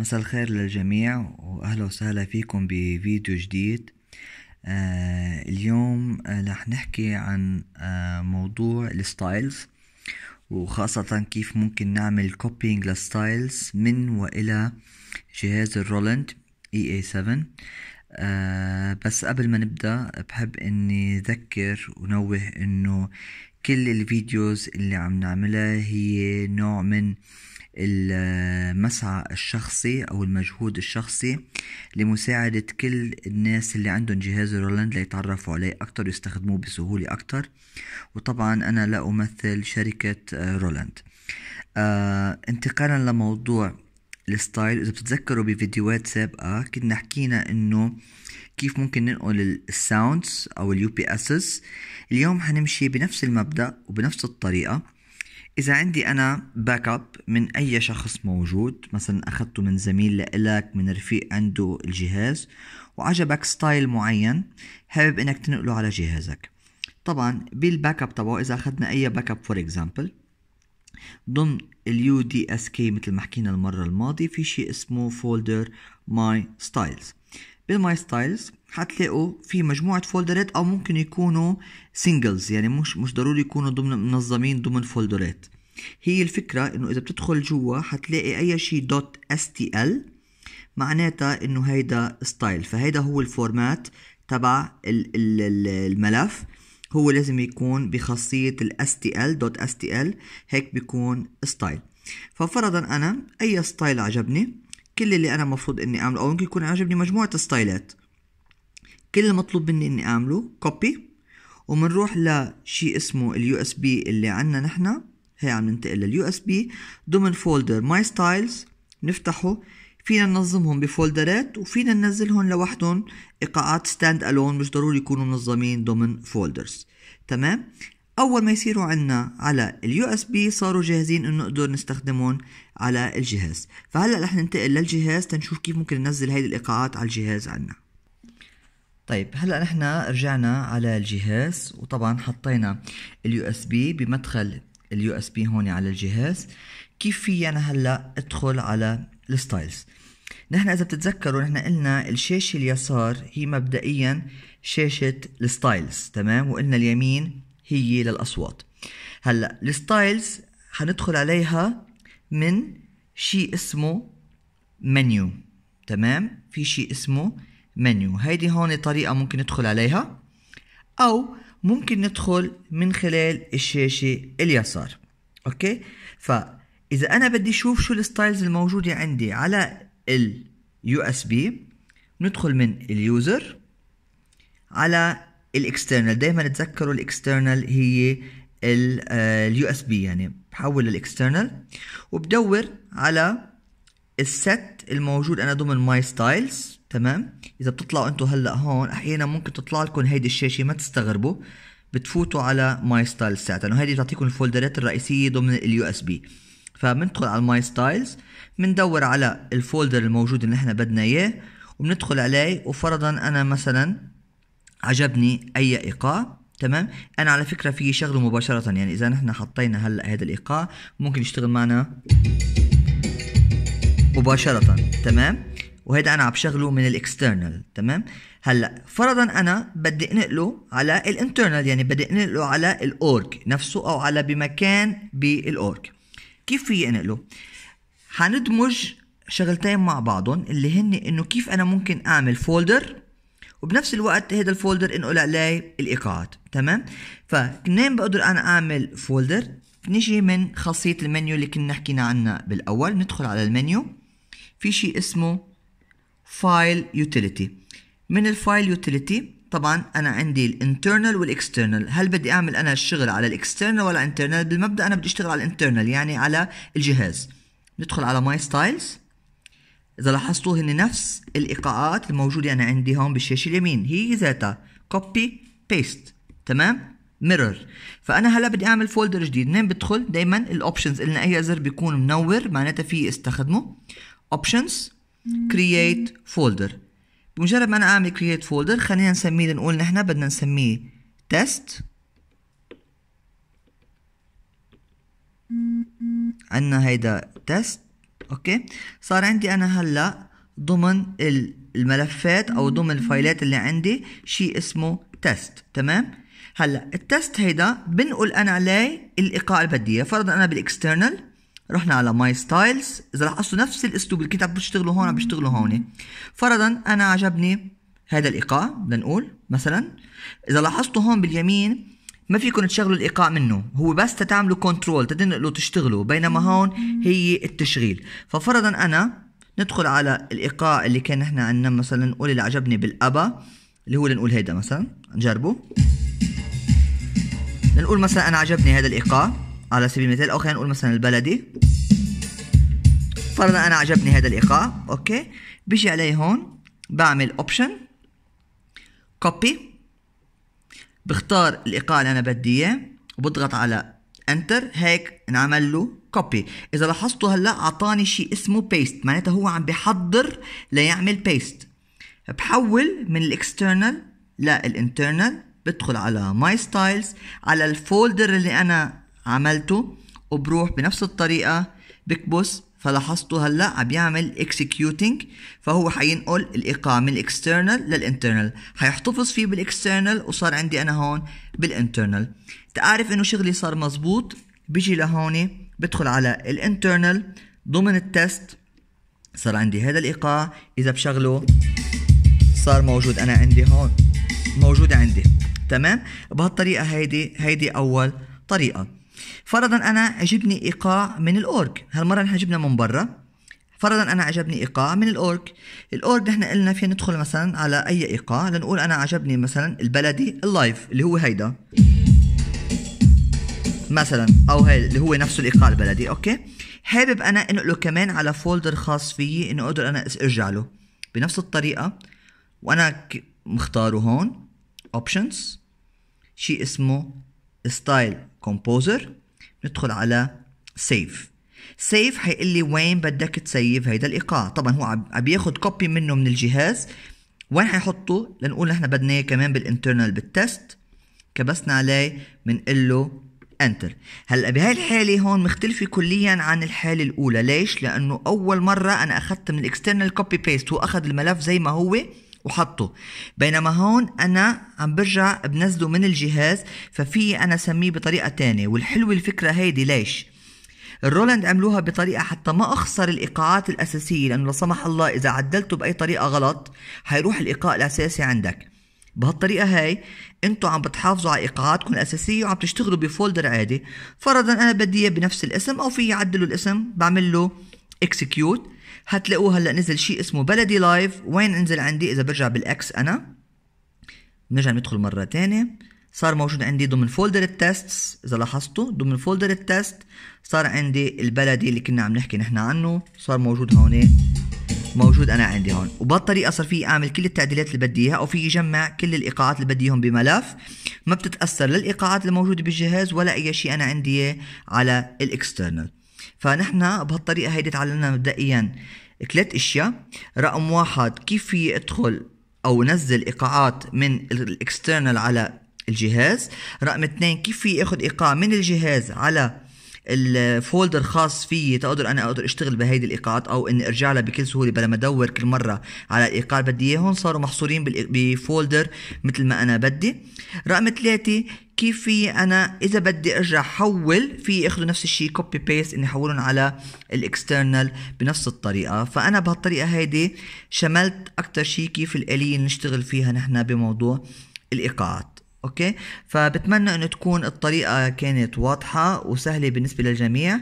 مساء الخير للجميع واهلا وسهلا فيكم بفيديو جديد آه اليوم آه، رح آه نحكي عن آه موضوع الستايلز وخاصة كيف ممكن نعمل كوبينج للستايلز من وإلى جهاز الرولند اي e 7 آه بس قبل ما نبدأ بحب اني ذكر ونوه انه كل الفيديوز اللي عم نعملها هي نوع من المسعى الشخصي أو المجهود الشخصي لمساعدة كل الناس اللي عندهم جهاز رولاند ليتعرفوا عليه أكتر ويستخدموه بسهولة أكتر وطبعا أنا لا أمثل شركة آه، رولاند آه انتقالا لموضوع الستايل إذا بتتذكروا بفيديوهات سابقة آه، كنا حكينا إنه كيف ممكن ننقل الساوندز أو اليو بي اسس اليوم حنمشي بنفس المبدأ وبنفس الطريقة اذا عندي انا باك اب من اي شخص موجود مثلا اخذته من زميل لإلك من رفيق عنده الجهاز وعجبك ستايل معين حابب انك تنقله على جهازك طبعا بالباك اب تبعه اذا اخذنا اي باك اب فور اكزامبل ضمن اليو دي اس كي مثل ما حكينا المره الماضيه في شيء اسمه فولدر ماي ستايلز بالماي ستايلز حتلاقوا في مجموعة فولدرات أو ممكن يكونوا سينجلز يعني مش مش ضروري يكونوا ضمن منظمين ضمن فولدرات هي الفكرة إنه إذا بتدخل جوا حتلاقي أي شيء دوت ال معناتها إنه هيدا ستايل فهيدا هو الفورمات تبع الملف هو لازم يكون بخاصية ال stl.stl هيك بيكون ستايل ففرضا أنا أي ستايل عجبني كل اللي أنا مفروض إني أعمله أو ممكن يكون عجبني مجموعة ستايلات كل المطلوب مني اني اعمله كوبي وبنروح لشيء اسمه اليو اس بي اللي عندنا نحن هي عم ننتقل لليو اس بي ضمن فولدر ماي ستايلز نفتحه فينا ننظمهم بفولدرات وفينا ننزلهم لوحدهم ايقاعات ستاند الون مش ضروري يكونوا منظمين ضمن فولدرز تمام اول ما يصيروا عنا على اليو اس بي صاروا جاهزين انه نقدر نستخدمهم على الجهاز فهلا رح ننتقل للجهاز تنشوف كيف ممكن ننزل هيدي الايقاعات على الجهاز عنا طيب هلا نحن رجعنا على الجهاز وطبعا حطينا اليو اس بي بمدخل اليو اس بي هون على الجهاز كيف في انا هلا ادخل على الستايلز نحن اذا بتتذكروا نحن قلنا الشاشه اليسار هي مبدئيا شاشه الستايلز تمام وقلنا اليمين هي للاصوات هلا الستايلز حندخل عليها من شيء اسمه منيو تمام في شيء اسمه منيو هيدي هون طريقة ممكن ندخل عليها أو ممكن ندخل من خلال الشاشة اليسار أوكي فإذا أنا بدي أشوف شو الستايلز الموجودة عندي على اليو اس بي ندخل من اليوزر على الاكسترنال دايما تذكروا الاكسترنال هي آه، اليو اس بي يعني بحول الاكسترنال وبدور على الست الموجود انا ضمن ماي ستايلز تمام اذا بتطلعوا انتم هلا هون احيانا ممكن تطلع لكم هيدي الشاشه ما تستغربوا بتفوتوا على ماي ستايلز ساعتها لانه هيدي بتعطيكم الفولدرات الرئيسيه ضمن اليو اس بي فبندخل على الماي ستايلز بندور على الفولدر الموجود اللي احنا بدنا اياه وبندخل عليه وفرضا انا مثلا عجبني اي ايقاع تمام انا على فكره في شغله مباشره يعني اذا نحن حطينا هلا هذا الايقاع ممكن يشتغل معنا مباشرة تمام وهيدا انا عم بشغله من الاكسترنال تمام هلا فرضا انا بدي انقله على الانترنال يعني بدي انقله على الاورج نفسه او على بمكان بالاورج كيف في انقله حندمج شغلتين مع بعضهم اللي هن انه كيف انا ممكن اعمل فولدر وبنفس الوقت هذا الفولدر انقل عليه الايقاعات تمام فكنين بقدر انا اعمل فولدر نجي من خاصيه المنيو اللي كنا حكينا عنها بالاول ندخل على المنيو في شيء اسمه فايل يوتيليتي من الفايل يوتيليتي طبعا انا عندي الانترنال والاكسترنال هل بدي اعمل انا الشغل على الاكسترنال ولا انترنال بالمبدا انا بدي اشتغل على الانترنال يعني على الجهاز ندخل على ماي ستايلز اذا لاحظتوا هن نفس الايقاعات الموجوده انا عندي هون بالشاشه اليمين هي ذاتها كوبي بيست تمام ميرور فانا هلا بدي اعمل فولدر جديد منين بدخل دائما الاوبشنز قلنا اي زر بيكون منور معناتها في استخدمه اوبشنز كرييت فولدر بمجرد ما انا اعمل كرييت فولدر خلينا نسميه لنقول نحن بدنا نسميه تيست عندنا هيدا تيست اوكي صار عندي انا هلا ضمن الملفات او ضمن الفايلات اللي عندي شيء اسمه تيست تمام هلا التيست هيدا بنقل انا عليه الايقاع اللي بدي اياه فرضا انا بالاكسترنال رحنا على ماي ستايلز اذا لاحظتوا نفس الاسلوب اللي كنت عم بشتغله هون عم بشتغله هون فرضا انا عجبني هذا الايقاع بدنا نقول مثلا اذا لاحظتوا هون باليمين ما فيكم تشغلوا الايقاع منه هو بس تتعملوا كنترول تنقلوا تشتغلوا بينما هون هي التشغيل ففرضا انا ندخل على الايقاع اللي كان نحن عندنا مثلا نقول اللي عجبني بالابا اللي هو لنقول هيدا مثلا نجربه لنقول مثلا انا عجبني هذا الايقاع على سبيل المثال او خلينا نقول مثلا البلدي فرضا انا عجبني هذا الايقاع اوكي بيجي علي هون بعمل اوبشن كوبي بختار الايقاع اللي انا بدي اياه وبضغط على انتر هيك انعمل له كوبي اذا لاحظتوا هلا اعطاني شيء اسمه بيست معناتها هو عم بحضر ليعمل بيست بحول من الاكسترنال للانترنال بدخل على ماي ستايلز على الفولدر اللي انا عملته وبروح بنفس الطريقة بكبس فلاحظتوا هلا عم بيعمل اكسكيوتنج فهو حينقل الايقاع من الاكسترنال للانترنال حيحتفظ فيه بالاكسترنال وصار عندي انا هون بالانترنال تعرف انه شغلي صار مزبوط بيجي لهون بدخل على الانترنال ضمن التست صار عندي هذا الايقاع اذا بشغله صار موجود انا عندي هون موجود عندي تمام بهالطريقه هيدي هيدي اول طريقه فرضا انا عجبني ايقاع من الاورج هالمره نحن جبنا من برا فرضا انا عجبني ايقاع من الاورج الاورج نحن قلنا فينا ندخل مثلا على اي ايقاع لنقول انا عجبني مثلا البلدي اللايف اللي هو هيدا مثلا او هي اللي هو نفسه الايقاع البلدي اوكي حابب انا انقله كمان على فولدر خاص فيي انه اقدر انا ارجع له بنفس الطريقه وانا مختاره هون اوبشنز شيء اسمه ستايل كومبوزر ندخل على سيف سيف حيقول لي وين بدك تسيف هيدا الايقاع طبعا هو عم بياخذ كوبي منه من الجهاز وين حيحطه لنقول نحن بدنا اياه كمان بالانترنال بالتست كبسنا عليه بنقول له انتر هلا بهاي الحاله هون مختلفه كليا عن الحاله الاولى ليش لانه اول مره انا اخذت من الاكسترنال كوبي بيست هو اخذ الملف زي ما هو وحطه بينما هون انا عم برجع بنزله من الجهاز ففي انا سميه بطريقه تانية والحلوه الفكره هيدي ليش الرولاند عملوها بطريقه حتى ما اخسر الايقاعات الاساسيه لانه لا سمح الله اذا عدلته باي طريقه غلط حيروح الايقاع الاساسي عندك بهالطريقه هاي انتوا عم بتحافظوا على ايقاعاتكم الاساسيه وعم تشتغلوا بفولدر عادي فرضا انا بدي اياه بنفس الاسم او في يعدلوا الاسم بعمل له اكسكيوت هتلاقوه هلا نزل شيء اسمه بلدي لايف وين انزل عندي اذا برجع بالاكس انا بنرجع ندخل مره ثانيه صار موجود عندي ضمن فولدر التست اذا لاحظتوا ضمن فولدر التست صار عندي البلدي اللي كنا عم نحكي نحن عنه صار موجود هون موجود انا عندي هون وبهالطريقه صار في اعمل كل التعديلات اللي بدي اياها او في يجمع كل الايقاعات اللي بدي اياهم بملف ما بتتاثر لا الايقاعات الموجوده بالجهاز ولا اي شيء انا عندي على الاكسترنال فنحن بهالطريقه هيدي تعلمنا مبدئيا ثلاث اشياء رقم واحد كيف أدخل او نزل ايقاعات من الاكسترنال على الجهاز رقم اثنين كيف أخذ ايقاع من الجهاز على الفولدر خاص فيي تقدر انا اقدر اشتغل بهيدي الايقاعات او اني ارجع لها بكل سهوله بلا ما ادور كل مره على الايقاع اللي بدي اياهم صاروا محصورين بفولدر مثل ما انا بدي رقم ثلاثة كيف في انا اذا بدي ارجع حول في اخذوا نفس الشيء كوبي بيست اني احولهم على الاكسترنال بنفس الطريقه فانا بهالطريقه هيدي شملت اكثر شيء كيف الاليه اللي نشتغل فيها نحن بموضوع الايقاعات اوكي فبتمنى انه تكون الطريقه كانت واضحه وسهله بالنسبه للجميع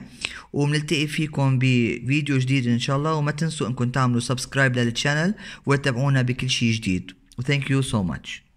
وبنلتقي فيكم بفيديو جديد ان شاء الله وما تنسوا انكم تعملوا سبسكرايب للشانل وتابعونا بكل شيء جديد وثانك يو سو ماتش